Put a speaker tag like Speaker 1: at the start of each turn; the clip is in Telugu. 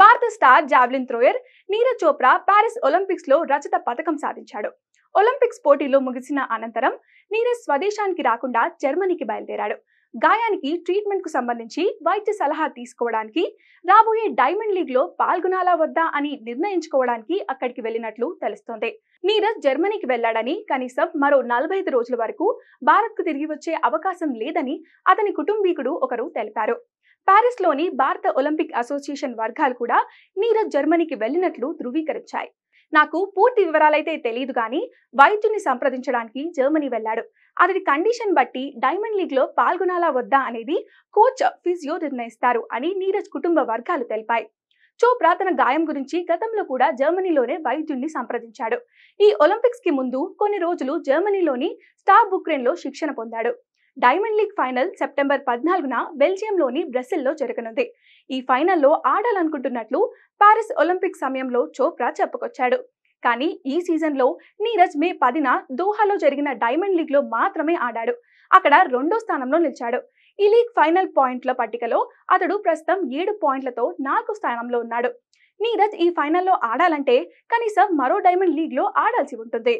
Speaker 1: భారత star javelin thrower Neeraj Chopra Paris Olympics లో రజత పథకం సాధించాడు ఒలింపిక్స్ పోటీలో ముగిసిన అనంతరం నీరజ్ స్వదేశానికి రాకుండా జర్మనీకి బయలుదేరాడు గాయానికి ట్రీట్మెంట్ కు సంబంధించి వైద్య సలహా తీసుకోవడానికి రాబోయే డైమండ్ లీగ్ లో పాల్గొనాలా వద్దా అని నిర్ణయించుకోవడానికి అక్కడికి వెళ్ళినట్లు తెలుస్తోంది నీరజ్ జర్మనీకి వెళ్లాడని కనీసం మరో నలభై ఐదు రోజుల వరకు భారత్కు తిరిగి వచ్చే అవకాశం లేదని అతని కుటుంబీకుడు ఒకరు తెలిపారు ప్యారిస్లోని భారత ఒలింపిక్ అసోసియేషన్ వర్గాలు కూడా నీరజ్ జర్మనీకి వెళ్ళినట్లు ధృవీకరించాయి నాకు పూర్తి వివరాలైతే తెలియదు కానీ వైద్యుని సంప్రదించడానికి జర్మనీ వెళ్ళాడు అతడి కండిషన్ బట్టి డైమండ్ లీగ్లో పాల్గొనాలా వద్దా అనేది కోచ్ ఫిజియో నిర్ణయిస్తారు అని నీరజ్ కుటుంబ వర్గాలు తెలిపాయి చోప్రా తన గాయం గురించి గతంలో కూడా జర్మనీలోనే వైద్యుణ్ణి సంప్రదించాడు ఈ ఒలింపిక్స్ కి ముందు కొన్ని రోజులు జర్మనీలోని స్టార్ బుక్రెన్లో శిక్షణ పొందాడు డైమండ్ లీగ్ ఫైనల్ సెప్టెంబర్ పద్నాలుగున బెల్జియంలోని బ్రెసిల్లో జరగనుంది ఈ ఫైనల్లో ఆడాలనుకుంటున్నట్లు పారిస్ ఒలింపిక్ సమయంలో చోప్రా చెప్పుకొచ్చాడు కానీ ఈ సీజన్లో నీరజ్ మే పదిన దోహాలో జరిగిన డైమండ్ లీగ్లో మాత్రమే ఆడాడు అక్కడ రెండో స్థానంలో నిలిచాడు ఈ లీగ్ ఫైనల్ పాయింట్ల పట్టికలో అతడు ప్రస్తుతం ఏడు పాయింట్లతో నాలుగు స్థానంలో ఉన్నాడు నీరజ్ ఈ ఫైనల్లో ఆడాలంటే కనీసం మరో డైమండ్ లీగ్లో ఆడాల్సి ఉంటుంది